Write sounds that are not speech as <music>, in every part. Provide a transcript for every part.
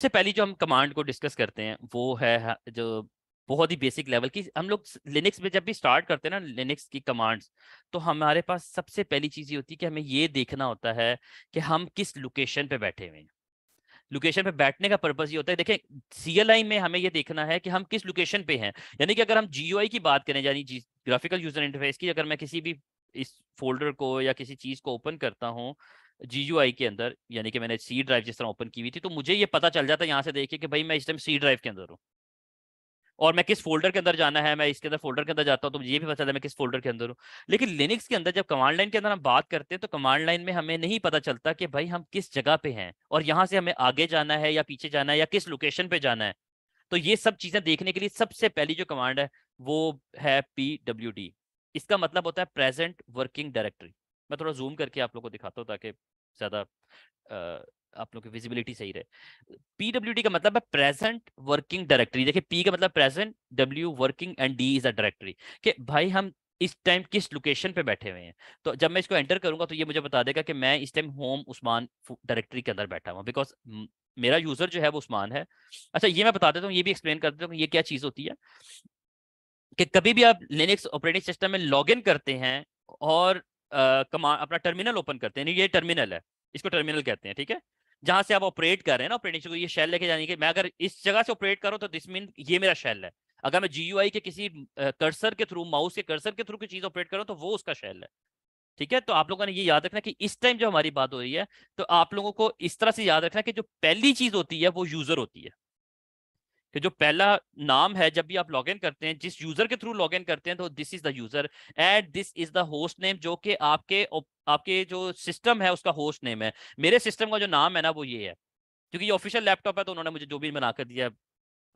सबसे पहली जो हम कमांड को डिस्कस करते हैं वो है जो बहुत ही बेसिक लेवल की हम लोग लिनक्स में जब भी स्टार्ट करते हैं ना लिनक्स की कमांड्स तो हमारे पास सबसे पहली चीज़ ये होती है कि हमें ये देखना होता है कि हम किस लोकेशन पे बैठे हुए हैं लोकेशन पे बैठने का पर्पज ये होता है देखें सी में हमें ये देखना है कि हम किस लोकेशन पे हैं यानी कि अगर हम जी की बात करें यानी ग्राफिकल यूजर इंटरफेस की अगर मैं किसी भी इस फोल्डर को या किसी चीज़ को ओपन करता हूँ जी के अंदर यानी कि मैंने सी ड्राइव जिस तरह ओपन की हुई थी तो मुझे ये पता चल जाता है यहाँ से देखिए कि भाई मैं इस टाइम सी ड्राइव के अंदर हूँ और मैं किस फोल्डर के अंदर जाना है मैं इसके अंदर फोल्डर के अंदर जाता हूँ तो मुझे ये भी पता चलता है मैं किस फोल्डर के अंदर हूँ लेकिन लिनिक्स के अंदर जब कमांड लाइन के अंदर हम बात करते हैं तो कमांड लाइन में हमें नहीं पता चलता कि भाई हम किस जगह पे हैं और यहाँ से हमें आगे जाना है या पीछे जाना है या किस लोकेशन पे जाना है तो ये सब चीज़ें देखने के लिए सबसे पहली जो कमांड है वो है पी इसका मतलब होता है प्रेजेंट वर्किंग डायरेक्टरी मैं थोड़ा जूम करके आप लोग को दिखाता हूँ ताकि ज़्यादा आप लोग की विजिबिलिटी सही रहे पीडब्ल्यू का मतलब है प्रेजेंट वर्किंग डायरेक्टरी देखिए पी का मतलब present W working and D is a directory कि भाई हम इस टाइम किस लोकेशन पे बैठे हुए हैं तो जब मैं इसको एंटर करूंगा तो ये मुझे बता देगा कि मैं इस टाइम होम उस्मान डायरेक्टरी के अंदर बैठा हुआ बिकॉज मेरा यूजर जो है वो उस्मान है अच्छा ये मैं बता देता हूँ ये भी एक्सप्लेन कर देता हूँ ये क्या चीज़ होती है कि कभी भी आप लिनक्स ऑपरेटिंग सिस्टम में लॉग करते हैं और कमांड अपना टर्मिनल ओपन करते हैं ये टर्मिनल है इसको टर्मिनल कहते हैं ठीक है जहां से आप ऑपरेट कर रहे हैं ना ऑपरेटिंग तो ये शेल लेके जाने के मैं अगर इस जगह से ऑपरेट करूँ तो दिस मीन ये मेरा शेल है अगर मैं जी के किसी कर्सर के थ्रू माउस के कर्सर के थ्रू की चीज ऑपरेट करो तो वो उसका शेल है ठीक है तो आप लोगों ने ये याद रखना कि इस टाइम जो हमारी बात हो रही है तो आप लोगों को इस तरह से याद रखना कि जो पहली चीज होती है वो यूजर होती है कि जो पहला नाम है जब भी आप लॉग इन करते हैं जिस यूजर के थ्रू लॉग इन करते हैं तो this is the user at this is the host name जो कि आपके आपके जो सिस्टम है उसका होस्ट नेम है मेरे सिस्टम का जो नाम है ना वो ये है क्योंकि ये ऑफिशियल लैपटॉप है तो उन्होंने मुझे जो भी बनाकर दिया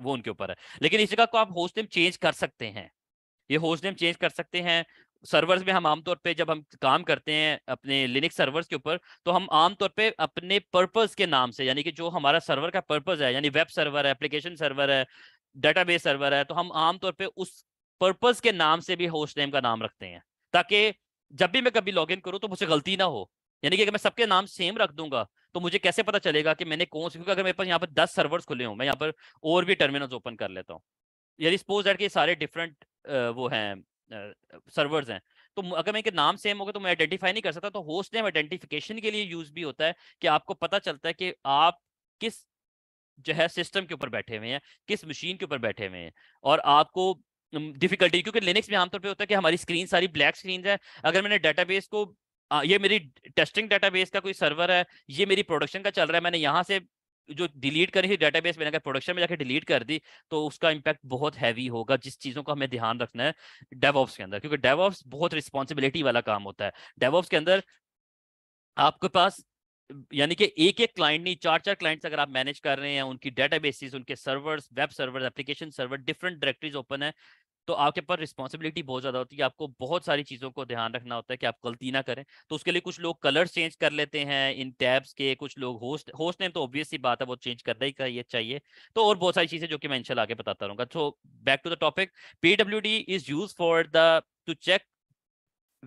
वो उनके ऊपर है लेकिन इस जगह को आप होस्ट नेम चेंज कर सकते हैं ये होस्ट नेम चेंज कर सकते हैं सर्वर्स में हम आमतौर पे जब हम काम करते हैं अपने लिनिक्स सर्वर्स के ऊपर तो हम आमतौर पे अपने पर्पस के नाम से यानी कि जो हमारा सर्वर का पर्पस है यानी वेब सर्वर है एप्लीकेशन सर्वर है डेटाबेस सर्वर है तो हम आमतौर पे उस पर्पस के नाम से भी होस्ट नेम का नाम रखते हैं ताकि जब भी मैं कभी इन करूँ तो मुझसे गलती ना हो यानी कि अगर मैं सबके नाम सेम रख दूंगा तो मुझे कैसे पता चलेगा कि मैंने कौन सी क्योंकि अगर मेरे पास यहाँ पर दस सर्वर्स खुले हों मैं यहाँ पर और भी टर्मिनल्स ओपन कर लेता हूँ यदि सपोज दैट कि सारे डिफरेंट वो हैं सर्वर्स हैं तो अगर इनके नाम सेम होगा तो मैं आइडेंटिफाई नहीं कर सकता तो होस्ट नेम आइडेंटिफिकेशन के लिए यूज भी होता है कि आपको पता चलता है कि आप किस जो है सिस्टम के ऊपर बैठे हुए हैं किस मशीन के ऊपर बैठे हुए हैं और आपको डिफिकल्टी क्योंकि लिनक्स में आमतौर पर होता है कि हमारी स्क्रीन सारी ब्लैक स्क्रीन है अगर मैंने डाटा को ये मेरी टेस्टिंग डेटाबेस का कोई सर्वर है ये मेरी प्रोडक्शन का चल रहा है मैंने यहाँ से जो डिलीट करनी थी डेटाबेस में अगर प्रोडक्शन में जाकर डिलीट कर दी तो उसका इंपैक्ट बहुत हैवी होगा जिस चीज़ों का हमें ध्यान रखना है डेवॉप्स के अंदर क्योंकि डेवॉप्स बहुत रिस्पॉन्सिबिलिटी वाला काम होता है डेवॉप्स के अंदर आपके पास यानी कि एक एक क्लाइंट नहीं चार चार क्लाइंट्स अगर आप मैनेज कर रहे हैं उनकी डेटाबेसिस उनके servers web servers application server different directories open है तो आपके पास रिस्पॉन्सिबिलिटी बहुत ज़्यादा होती है आपको बहुत सारी चीज़ों को ध्यान रखना होता है कि आप गलती ना करें तो उसके लिए कुछ लोग कलर चेंज कर लेते हैं इन टैब्स के कुछ लोग होस्ट होस्ट नेम तो ऑब्वियसली बात है वो चेंज करना ही चाहिए चाहिए तो और बहुत सारी चीज़ें जो कि मैं इंशाल्लाह आगे बताता रहूंगा so back to the topic P W is use for the to check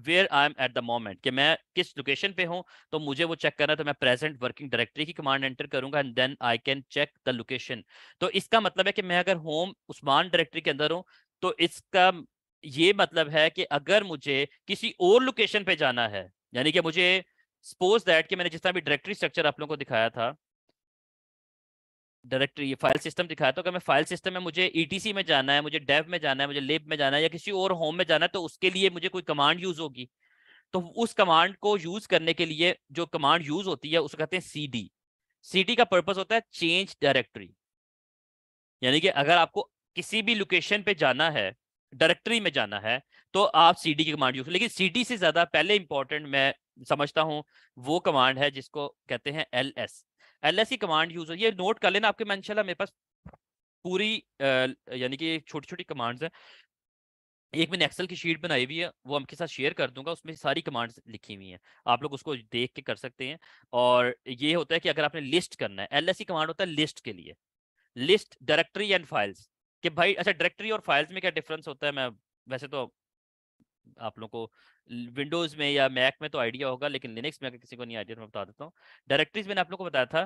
where I am at the moment कि मैं किस लोकेशन पे हूँ तो मुझे वो चेक करना है तो मैं प्रेजेंट वर्किंग डायरेक्टरी की कमांड एंटर करूंगा and then I can check the location तो इसका मतलब है कि मैं अगर होम उस्मान डायरेक्टरी के अंदर हूँ तो इसका ये मतलब है कि अगर मुझे किसी और लोकेशन पे जाना है यानी कि मुझे सपोज दैट कि मैंने जिस तरह भी डायरेक्टरी स्ट्रक्चर आप लोगों को दिखाया था डायरेक्टरी ये फाइल सिस्टम दिखाया तो अगर मैं फाइल सिस्टम में मुझे ईटीसी e में जाना है मुझे डेव में जाना है मुझे लेब में जाना है या किसी और होम में जाना है तो उसके लिए मुझे कोई कमांड यूज होगी तो उस कमांड को यूज करने के लिए जो कमांड यूज होती है उसको कहते हैं सी डी का पर्पज होता है चेंज डायरेक्टरी यानी कि अगर आपको किसी भी लोकेशन पे जाना है डायरेक्टरी में जाना है तो आप सी डी की कमांड यूज लेकिन सी डी से ज्यादा पहले इंपॉर्टेंट मैं समझता हूँ वो कमांड है जिसको कहते हैं एल एस एल एस की कमांड यूज ये नोट कर लेना आपके मैं इनशाला मेरे पास पूरी यानी कि छोटी छोटी कमांड्स है एक मैंने एक्सेल की शीट बनाई हुई है वो आपके साथ शेयर कर दूंगा उसमें सारी कमांड्स लिखी हुई हैं आप लोग उसको देख के कर सकते हैं और ये होता है कि अगर आपने लिस्ट करना है एल एस कमांड होता है लिस्ट के लिए लिस्ट डायरेक्टरी एंड फाइल्स कि भाई अच्छा डायरेक्टरी और फाइल्स में क्या डिफरेंस होता है मैं वैसे तो आप लोगों को विंडोज में या मैक में तो आइडिया होगा लेकिन लिनक्स में अगर किसी को नहीं आइडिया तो मैं बता देता हूँ डायरेक्टरीज मैंने आप लोग को बताया था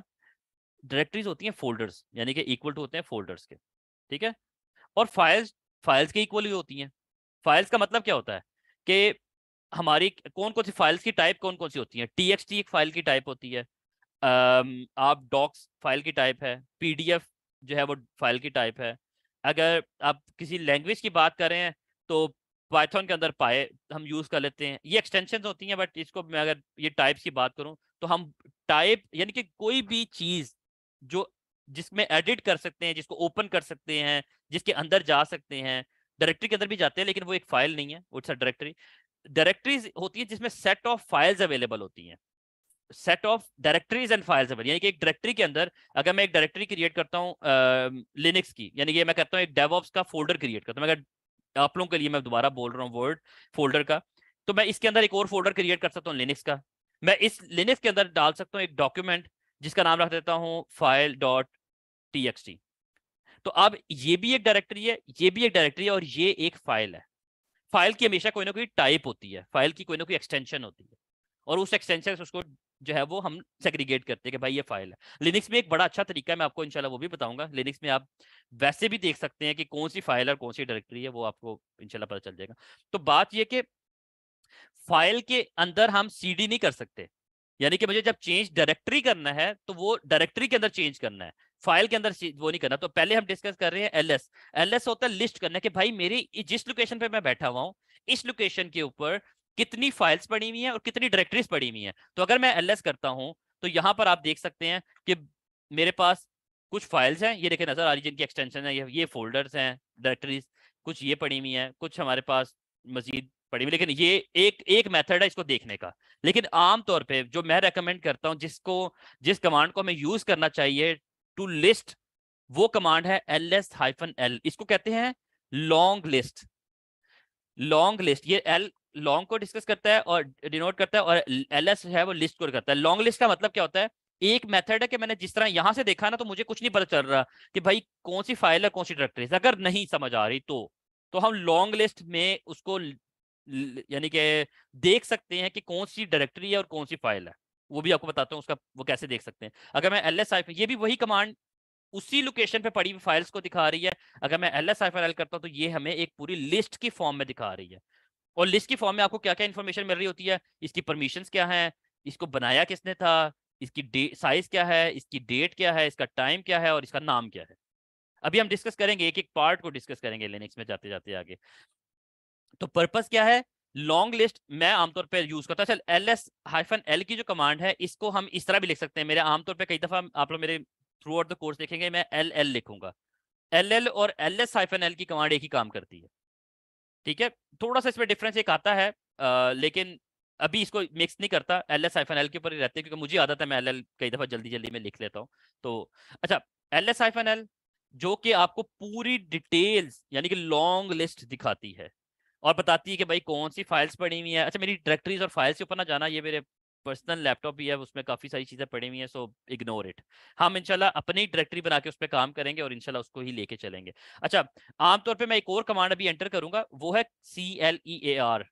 डायरेक्टरीज होती हैं फोल्डर्स यानी कि इक्वल टू होते हैं फोल्डर्स के ठीक है और फाइल्स फाइल्स के इक्वल ही होती हैं फाइल्स का मतलब क्या होता है कि हमारी कौन कौन सी फाइल्स की टाइप कौन कौन सी होती है टी एक फाइल की टाइप होती है आप डॉक्स फाइल की टाइप है एफ जो है वो फाइल की टाइप है अगर आप किसी लैंग्वेज की बात करें तो पाइथन के अंदर पाए हम यूज़ कर लेते हैं ये एक्सटेंशन होती हैं बट इसको मैं अगर ये टाइप्स की बात करूँ तो हम टाइप यानी कि कोई भी चीज़ जो जिसमें एडिट कर सकते हैं जिसको ओपन कर सकते हैं जिसके अंदर जा सकते हैं डायरेक्टरी के अंदर भी जाते हैं लेकिन वो एक फाइल नहीं है वो अ डायरेक्टरी डायरेक्टरीज होती है जिसमें सेट ऑफ फाइल्स अवेलेबल होती हैं set of directories and files है यानी कि एक डायरेक्टरी के अंदर अगर मैं एक डायरेक्टरी क्रिएट करता हूँ लिनिक्स की यानी कि मैं करता हूँ एक डेवॉप्स का फोल्डर क्रिएट करता हूँ मैं आप लोगों के लिए मैं दोबारा बोल रहा हूँ वर्ड फोल्डर का तो मैं इसके अंदर एक और फोल्डर क्रिएट कर सकता हूँ लिनिक्स का मैं इस लिनिक्स के अंदर डाल सकता हूँ एक डॉक्यूमेंट जिसका नाम रख देता हूँ फाइल डॉट टी तो अब ये भी एक डायरेक्टरी है ये भी एक डायरेक्टरी है और ये एक फाइल है फाइल की हमेशा कोई ना कोई टाइप होती है फाइल की कोई ना कोई एक्सटेंशन होती है और उस एक्सटेंशन से उसको जो है वो हम सेग्रीगेट करते हैं कि भाई ये फाइल है लिनिक्स में एक बड़ा अच्छा तरीका है मैं आपको इंशाल्लाह वो भी बताऊंगा लिनिक्स में आप वैसे भी देख सकते हैं कि कौन सी फाइल और कौन सी डायरेक्टरी है वो आपको इंशाल्लाह पता चल जाएगा तो बात ये कि फाइल के अंदर हम सीडी नहीं कर सकते यानी कि मुझे जब चेंज डायरेक्टरी करना है तो वो डायरेक्टरी के अंदर चेंज करना है फाइल के अंदर वो नहीं करना तो पहले हम डिस्कस कर रहे हैं एलएस एलएस होता है लिस्ट करना कि भाई मेरी जिस लोकेशन पे मैं बैठा हुआ हूँ इस लोकेशन के ऊपर कितनी फाइल्स पड़ी हुई हैं और कितनी डायरेक्टरीज पड़ी हुई हैं तो अगर मैं एल करता हूं तो यहां पर आप देख सकते हैं कि मेरे पास कुछ फाइल्स हैं ये देखे नजर आ रही जिनकी एक्सटेंशन है ये फोल्डर्स हैं डायरेक्टरीज कुछ ये पड़ी हुई हैं कुछ हमारे पास मजीद पड़ी हुई लेकिन ये एक एक मेथड है इसको देखने का लेकिन आमतौर पे जो मैं रेकमेंड करता हूँ जिसको जिस कमांड को हमें यूज करना चाहिए टू लिस्ट वो कमांड है एल एस हाइफन एल इसको कहते हैं लॉन्ग लिस्ट लॉन्ग लिस्ट ये एल लॉन्ग को डिस्कस करता है और डिनोट करता है और एल है वो लिस्ट को करता है लॉन्ग लिस्ट का मतलब क्या होता है एक मेथड है कि मैंने जिस तरह यहां से देखा ना तो मुझे कुछ नहीं पता चल रहा कि भाई कौन सी फाइल है कौन सी डायरेक्टरी अगर नहीं समझ आ रही तो तो हम लॉन्ग लिस्ट में उसको यानी कि देख सकते हैं कि कौन सी डायरेक्टरी है और कौन सी फाइल है वो भी आपको बताता हूँ उसका वो कैसे देख सकते हैं अगर मैं एल एस आई ये भी वही कमांड उसी लोकेशन पे पड़ी हुई फाइल्स को दिखा रही है अगर मैं एल एस आई फाइल करता हूँ तो ये हमें एक पूरी लिस्ट की फॉर्म में दिखा रही है और लिस्ट की फॉर्म में आपको क्या क्या इन्फॉर्मेशन मिल रही होती है इसकी परमिशन क्या है इसको बनाया किसने था इसकी साइज क्या है इसकी डेट क्या है इसका टाइम क्या है और इसका नाम क्या है अभी हम डिस्कस करेंगे एक एक पार्ट को डिस्कस करेंगे लिनक्स में जाते जाते आगे तो पर्पस क्या है लॉन्ग लिस्ट मैं आमतौर पर यूज करता हूँ एल एस हाइफन एल की जो कमांड है इसको हम इस तरह भी लिख सकते हैं मेरे आमतौर पर कई दफा आप लोग मेरे थ्रू आउट द कोर्स देखेंगे मैं एल एल लिखूंगा एल एल और एल एस हाइफन एल की कमांड एक ही काम करती है ठीक है थोड़ा सा इसमें डिफरेंस एक आता है आ, लेकिन अभी इसको मिक्स नहीं करता एल एस आईफन एल के ऊपर ही रहते हैं क्योंकि मुझे आदत है मैं एल एल कई दफ़ा जल्दी जल्दी में लिख लेता हूँ तो अच्छा एल एस आईफन एल जो कि आपको पूरी डिटेल्स यानी कि लॉन्ग लिस्ट दिखाती है और बताती है कि भाई कौन सी फाइल्स पड़ी हुई है अच्छा मेरी डायरेक्टरीज और फाइल्स के ऊपर ना जाना ये मेरे पर्सनल लैपटॉप भी है उसमें काफ़ी सारी चीज़ें पड़ी हुई हैं सो इग्नोर इट हम इनशाला अपनी डायरेक्टरी बना के उस पर काम करेंगे और इनशाला उसको ही लेके चलेंगे अच्छा आमतौर पर मैं एक और कमांड अभी एंटर करूंगा वो है C L E A R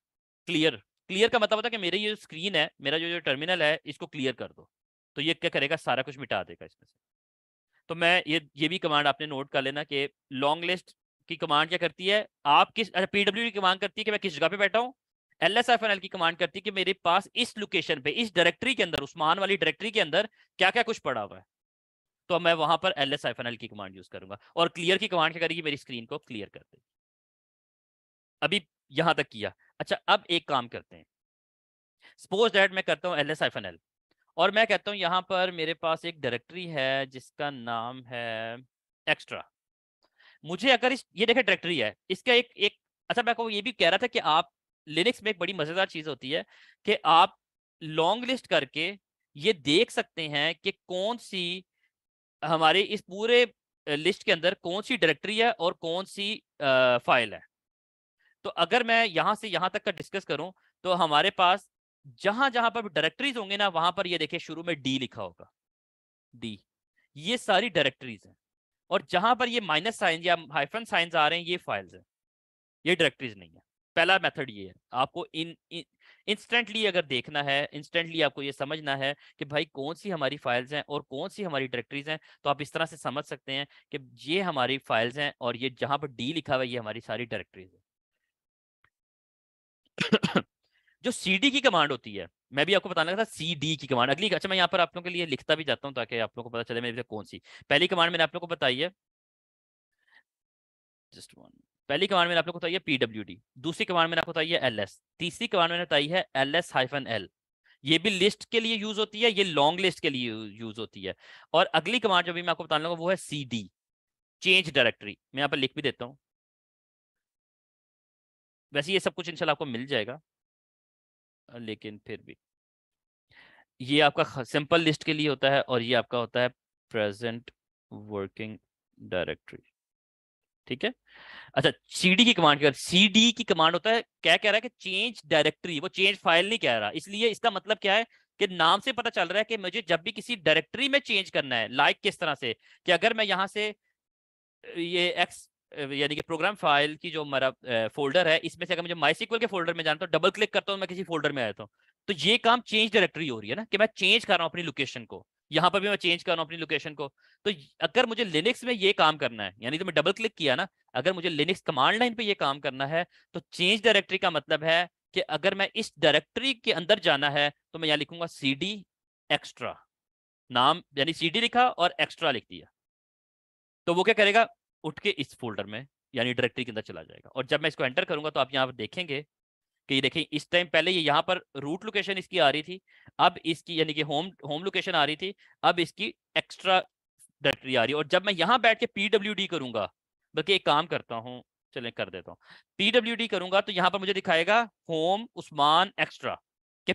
clear clear का मतलब होता है कि मेरी ये स्क्रीन है मेरा जो जो टर्मिनल है इसको क्लियर कर दो तो ये क्या करेगा सारा कुछ मिटा देगा इसमें से तो मैं ये ये भी कमांड आपने नोट कर लेना कि लॉन्ग लिस्ट की कमांड क्या करती है आप किस अच्छा पीडब्ल्यू की कमांड करती है कि मैं किस जगह पे बैठा हूँ L S F N L की कमांड करती है कि मेरे पास इस लोकेशन पे इस डायरेक्टरी के अंदर उस्मान वाली डायरेक्टरी के अंदर क्या क्या कुछ पड़ा हुआ है तो मैं वहां पर L S F N L की कमांड यूज करूंगा और क्लियर की कमांड क्या करेगी मेरी स्क्रीन को क्लियर कर देगी अभी यहां तक किया अच्छा अब एक काम करते हैं सपोज डेट मैं करता हूँ L S F N L और मैं कहता हूँ यहाँ पर मेरे पास एक डायरेक्टरी है जिसका नाम है एक्स्ट्रा मुझे अगर इस ये देखे डायरेक्टरी है इसका एक एक अच्छा मैं को ये भी कह रहा था कि आप लिनक्स में एक बड़ी मजेदार चीज होती है कि आप लॉन्ग लिस्ट करके ये देख सकते हैं कि कौन सी हमारे इस पूरे लिस्ट के अंदर कौन सी डायरेक्टरी है और कौन सी फाइल है तो अगर मैं यहाँ से यहाँ तक का डिस्कस करूं तो हमारे पास जहां जहां पर डायरेक्टरीज होंगे ना वहां पर ये देखिए शुरू में डी लिखा होगा डी ये सारी डायरेक्टरीज हैं और जहां पर ये माइनस साइंस या हाइफन साइंस आ रहे हैं ये फाइल्स हैं ये डायरेक्टरीज नहीं है पहला मेथड ये है आपको इन इंस्टेंटली अगर देखना है इंस्टेंटली आपको ये समझना है कि भाई कौन सी हमारी फाइल्स हैं और कौन सी हमारी डायरेक्टरीज हैं तो आप इस तरह से समझ सकते हैं कि ये हमारी फाइल्स हैं और ये जहां पर डी लिखा हुआ है ये हमारी सारी डायरेक्टरीज है <coughs> जो सी की कमांड होती है मैं भी आपको बताना था सी डी की कमांड अगली अच्छा मैं यहाँ पर आप लोगों के लिए लिखता भी जाता हूँ ताकि आप लोगों को पता चले मेरे कौन सी पहली कमांड मैंने आप लोगों को बताई है जस्ट वन पहली कमांड मैंने आप लोग बताई है डी दूसरी कमांड मैंने आपको बताई है एल एस तीसरी कमांड मैंने बताई है एल एस हाइफन एल ये भी लिस्ट के लिए यूज होती है ये लॉन्ग लिस्ट के लिए यूज होती है और अगली कमांड जो भी मैं आपको बताने लगा वो है सी डी चेंज डायरेक्टरी मैं यहाँ पर लिख भी देता हूँ वैसे ये सब कुछ इंशाल्लाह आपको मिल जाएगा लेकिन फिर भी ये आपका सिंपल लिस्ट के लिए होता है और ये आपका होता है प्रेजेंट वर्किंग डायरेक्टरी ठीक है अच्छा cd की कमांड क्या cd की कमांड होता है क्या कह रहा है कि चेंज डायरेक्टरी वो चेंज फाइल नहीं कह रहा इसलिए इसका मतलब क्या है कि नाम से पता चल रहा है कि मुझे जब भी किसी डायरेक्टरी में चेंज करना है लाइक like किस तरह से कि अगर मैं यहाँ से ये एक्स यानी कि प्रोग्राम फाइल की जो मेरा फोल्डर है इसमें से अगर मुझे माइसिक्वल के फोल्डर में जाना तो डबल क्लिक करता हूँ मैं किसी फोल्डर में आता हूँ तो।, तो ये काम चेंज डायरेक्टरी हो रही है ना कि मैं चेंज कर रहा हूँ अपनी लोकेशन को यहाँ पर भी मैं चेंज कर रहा हूँ अपनी लोकेशन को तो अगर मुझे लिनिक्स में ये काम करना है यानी तो मैं डबल क्लिक किया ना अगर मुझे लिनिक्स कमांड लाइन पे ये काम करना है तो चेंज डायरेक्टरी का मतलब है कि अगर मैं इस डायरेक्टरी के अंदर जाना है तो मैं यहाँ लिखूंगा सी डी एक्स्ट्रा नाम यानी सी डी लिखा और एक्स्ट्रा लिख दिया तो वो क्या करेगा उठ के इस फोल्डर में यानी डायरेक्टरी के अंदर चला जाएगा और जब मैं इसको एंटर करूंगा तो आप यहाँ पर देखेंगे कि ये देखें इस टाइम पहले ये यहाँ पर रूट लोकेशन इसकी आ रही थी अब इसकी यानी कि होम होम लोकेशन आ रही थी अब इसकी एक्स्ट्रा डायरेक्टरी आ रही है और जब मैं यहाँ बैठ के पी करूंगा बल्कि एक काम करता हूँ चले कर देता हूँ पी करूंगा तो यहाँ पर मुझे दिखाएगा होम उस्मान एक्स्ट्रा कि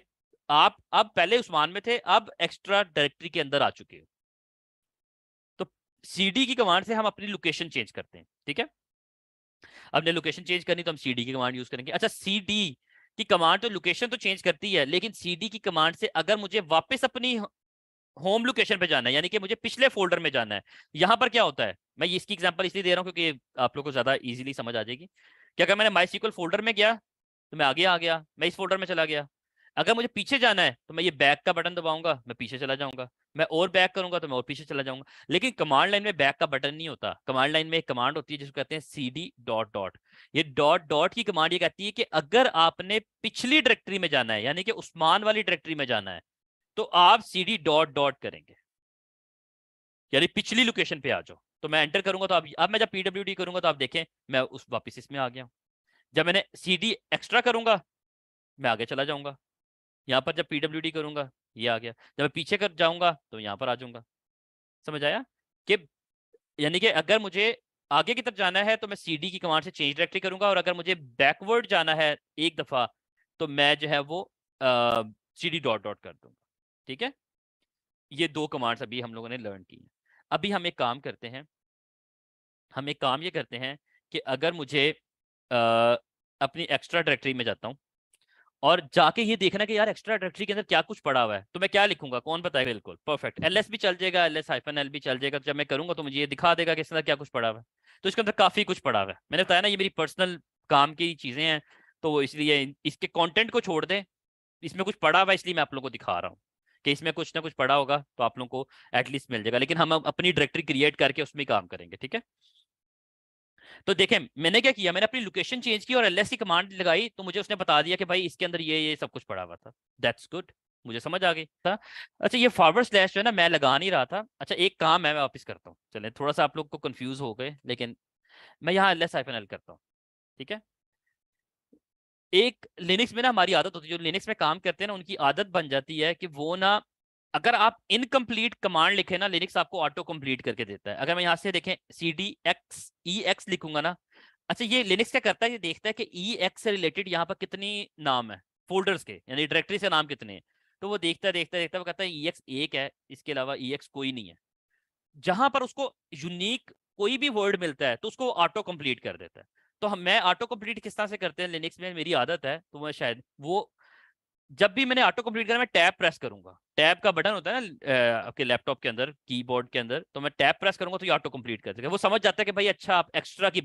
आप अब पहले उस्मान में थे अब एक्स्ट्रा डायरेक्टरी के अंदर आ चुके हो तो सी की कमांड से हम अपनी लोकेशन चेंज करते हैं ठीक है ने लोकेशन चेंज करनी तो हम सी की कमांड यूज करेंगे अच्छा सी की कमांड तो लोकेशन तो चेंज करती है लेकिन सी की कमांड से अगर मुझे वापस अपनी होम लोकेशन पे जाना है यानी कि मुझे पिछले फोल्डर में जाना है यहाँ पर क्या होता है मैं इसकी एग्जांपल इसलिए दे रहा हूँ क्योंकि आप लोग को ज्यादा इजीली समझ आ जाएगी क्या अगर मैंने माई फोल्डर में गया तो मैं आगे आ गया मैं इस फोल्डर में चला गया अगर मुझे पीछे जाना है तो मैं ये बैक का बटन दबाऊंगा मैं पीछे चला जाऊंगा मैं और बैक करूंगा तो मैं और पीछे चला जाऊंगा लेकिन कमांड लाइन में बैक का बटन नहीं होता कमांड लाइन में एक कमांड होती है जिसको कहते हैं सी डी डॉट डॉट ये डॉट डॉट की कमांड ये कहती है कि अगर आपने पिछली डायरेक्टरी में जाना है यानी कि उस्मान वाली डायरेक्टरी में जाना है तो आप सी डी डॉट डॉट करेंगे यानी पिछली लोकेशन पे आ जाओ तो मैं एंटर करूंगा तो आप अब मैं जब पीडब्ल्यू डी करूंगा तो आप देखें मैं उस वापस इसमें आ गया हूँ जब मैंने सी डी एक्स्ट्रा करूंगा मैं आगे चला जाऊंगा यहाँ पर जब पीडब्ल्यू करूंगा ये आ गया जब मैं पीछे कर जाऊंगा तो यहाँ पर आ जाऊंगा समझ आया कि यानी कि अगर मुझे आगे की तरफ जाना है तो मैं सी डी की कमांड से चेंज डायरेक्टली करूंगा और अगर मुझे बैकवर्ड जाना है एक दफा तो मैं जो है वो सी डी डॉट डॉट कर दूंगा ठीक है ये दो कमांड्स अभी हम लोगों ने लर्न की हैं अभी हम एक काम करते हैं हम एक काम ये करते हैं कि अगर मुझे आ, अपनी एक्स्ट्रा डायरेक्टरी में जाता हूँ और जाके ये देखना कि यार एक्स्ट्रा डायरेक्टरी के अंदर क्या कुछ पड़ा हुआ है तो मैं क्या लिखूंगा कौन बताएगा बिल्कुल परफेक्ट एल भी चल जाएगा एल एस हाइफन एल भी चल जाएगा जब मैं करूंगा तो मुझे ये दिखा देगा कि इसके अंदर क्या कुछ पड़ा हुआ है तो इसके अंदर काफी कुछ पड़ा हुआ है मैंने बताया ना ये मेरी पर्सनल काम की चीजें हैं तो इसलिए इसके कॉन्टेंट को छोड़ दें इसमें कुछ पड़ा हुआ इसलिए मैं आप लोग को दिखा रहा हूँ कि इसमें कुछ ना कुछ पड़ा होगा तो आप लोग को एटलीस्ट मिल जाएगा लेकिन हम अपनी डायरेक्टरी क्रिएट करके उसमें काम करेंगे ठीक है तो देखें मैंने क्या किया मैंने अपनी लोकेशन चेंज की और एल कमांड e लगाई तो मुझे उसने बता दिया कि भाई इसके अंदर ये ये सब कुछ पड़ा हुआ था दैट्स गुड मुझे समझ आ गई था अच्छा ये फॉरवर्ड स्लैश जो है ना मैं लगा नहीं रहा था अच्छा एक काम है मैं वापस करता हूँ चले थोड़ा सा आप लोग को कन्फ्यूज हो गए लेकिन मैं यहाँ एल एस एल करता हूँ ठीक है एक लिनिक्स में ना हमारी आदत होती है जो लिनिक्स में काम करते हैं ना उनकी आदत बन जाती है कि वो ना अगर आप इनकम्प्लीट कमांड लिखे ना लिनिक्स आपको ऑटो कम्प्लीट करके देता है अगर मैं यहाँ से देखें C D X E X लिखूंगा ना अच्छा ये लिनिक्स क्या करता है ये देखता है कि ई एक्स से रिलेटेड यहाँ पर कितनी नाम है फोल्डर्स के यानी डायरेक्टरी से नाम कितने हैं तो वो देखता देखता देखता वो कहता है ई एक्स एक है इसके अलावा ई एक्स कोई नहीं है जहां पर उसको यूनिक कोई भी वर्ड मिलता है तो उसको ऑटो कम्प्लीट कर देता है तो हम मैं ऑटो कम्प्लीट किस तरह से करते हैं लिनिक्स में मेरी आदत है तो मैं शायद वो जब भी मैंने ऑटो कंप्लीट करा मैं टैब प्रेस करूंगा टैब का बटन होता है ना आपके लैपटॉप के अंदर कीबोर्ड के अंदर तो मैं टैब प्रेस करूंगा तो ये ऑटो कंप्लीट कर देगा वो समझ जाता है कि भाई अच्छा आप एक्स्ट्रा की